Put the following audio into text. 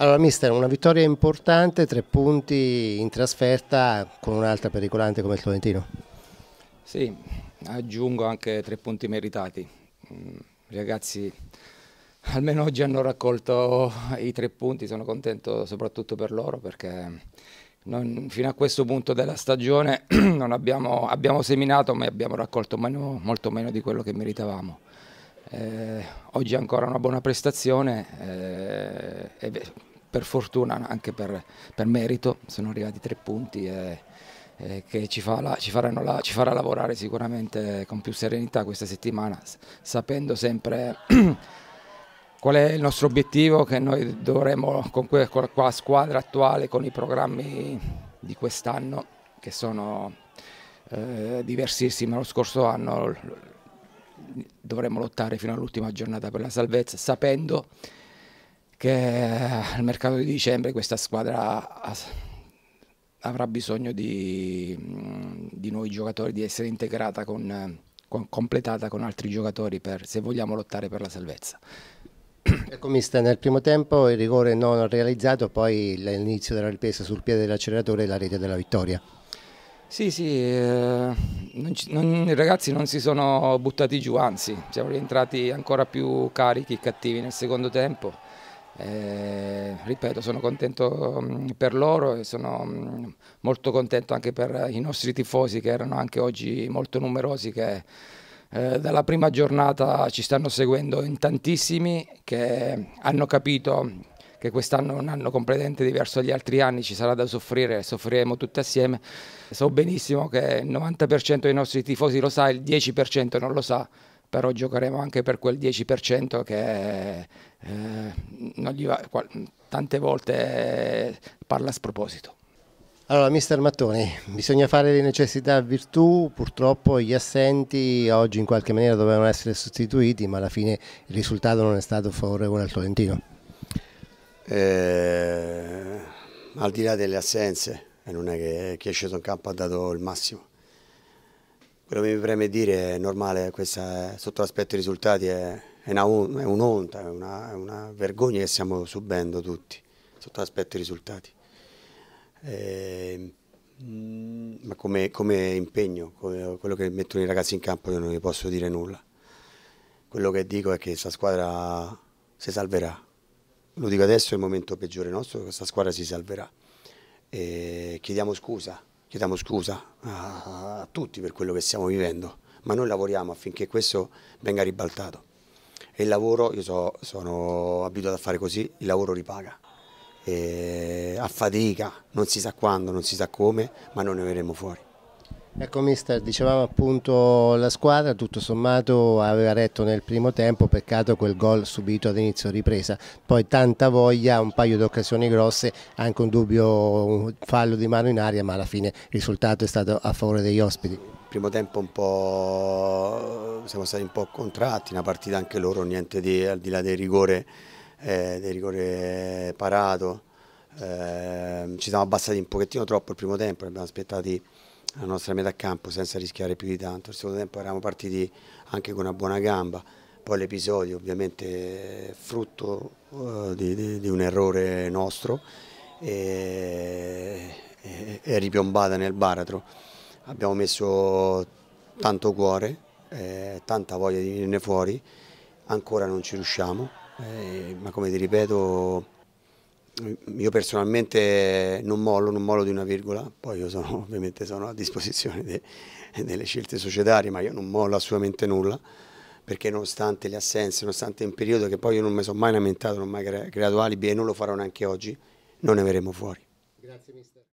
Allora mister, una vittoria importante, tre punti in trasferta con un'altra pericolante come il Tolentino. Sì, aggiungo anche tre punti meritati. Mm, ragazzi, almeno oggi hanno raccolto i tre punti, sono contento soprattutto per loro perché non, fino a questo punto della stagione abbiamo, abbiamo, seminato ma abbiamo raccolto meno, molto meno di quello che meritavamo. Eh, oggi ancora una buona prestazione eh, e per fortuna anche per, per merito sono arrivati tre punti e, e che ci, fa la, ci, la, ci, farà lavorare sicuramente con più serenità questa settimana sapendo sempre qual è il nostro obiettivo che noi dovremo con, que, con la squadra attuale con i programmi di quest'anno che sono eh, diversissimi lo scorso anno dovremo lottare fino all'ultima giornata per la salvezza sapendo che eh, al mercato di dicembre questa squadra avrà bisogno di, mm, di nuovi giocatori, di essere integrata con, con, completata con altri giocatori per, se vogliamo lottare per la salvezza. Ecco mister, nel primo tempo il rigore non realizzato, poi l'inizio della ripresa sul piede dell'acceleratore e la rete della vittoria. Sì, sì, eh, non non, i ragazzi non si sono buttati giù, anzi siamo rientrati ancora più carichi, e cattivi nel secondo tempo eh, ripeto, sono contento mh, mm, per loro e sono mh, mm, molto contento anche per i nostri tifosi che erano anche oggi molto numerosi che eh, dalla prima giornata ci stanno seguendo in tantissimi che hanno capito che quest'anno è un anno completamente diverso dagli altri anni, ci sarà da soffrire, soffriremo tutti assieme. So benissimo che il 90% dei nostri tifosi lo sa, il 10% non lo sa però giocheremo anche per quel 10% che eh, va, tante volte eh, parla a sproposito. Allora, mister Mattoni, bisogna fare le necessità a virtù, purtroppo gli assenti oggi in qualche maniera dovevano essere sostituiti, ma alla fine il risultato non è stato favorevole al Tolentino. Eh, al di là delle assenze, non è che chi è sceso in campo ha dato il massimo. Quello che mi preme dire è normale, questa sotto l'aspetto dei risultati è, è un'onta, è, un è, una, è una vergogna che stiamo subendo tutti, sotto l'aspetto dei risultati. E, ehm, mm, ma come, come impegno, come, quello che mettono i ragazzi in campo io non vi posso dire nulla. Quello che dico è che questa squadra si salverà. Lo dico adesso, è il momento peggiore nostro, questa squadra si salverà. E chiediamo scusa chiediamo scusa a, tutti per quello che stiamo vivendo, ma noi lavoriamo affinché questo venga ribaltato. E il lavoro, io so, sono abituato a fare così, il lavoro ripaga. E a fatica, non si sa quando, non si sa come, ma noi ne verremo fuori. Ecco mister, dicevamo appunto la squadra tutto sommato aveva retto nel primo tempo, peccato quel gol subito ad inizio ripresa, poi tanta voglia, un paio di occasioni grosse, anche un dubbio un fallo di mano in aria, ma alla fine il risultato è stato a favore degli ospiti. Primo tempo un po' siamo stati un po' contratti, una partita anche loro, niente di, al di là del rigore, eh, del rigore parato, eh, ci siamo abbassati un pochettino troppo il primo tempo, abbiamo aspettati la nostra metà campo senza rischiare più di tanto. Al secondo tempo eravamo partiti anche con una buona gamba, poi l'episodio ovviamente è frutto eh, di, di, di, un errore nostro e, e, è ripiombata nel baratro. Abbiamo messo tanto cuore, eh, tanta voglia di venirne fuori, ancora non ci riusciamo, eh, ma come ti ripeto io personalmente non mollo, non mollo di una virgola, poi io sono, ovviamente sono a disposizione de, delle scelte societarie, ma io non mollo assolutamente nulla, perché nonostante le assenze, nonostante un periodo che poi io non mi sono mai lamentato, non ho mai creato alibi e non lo farò neanche oggi, non ne verremo fuori. Grazie mister.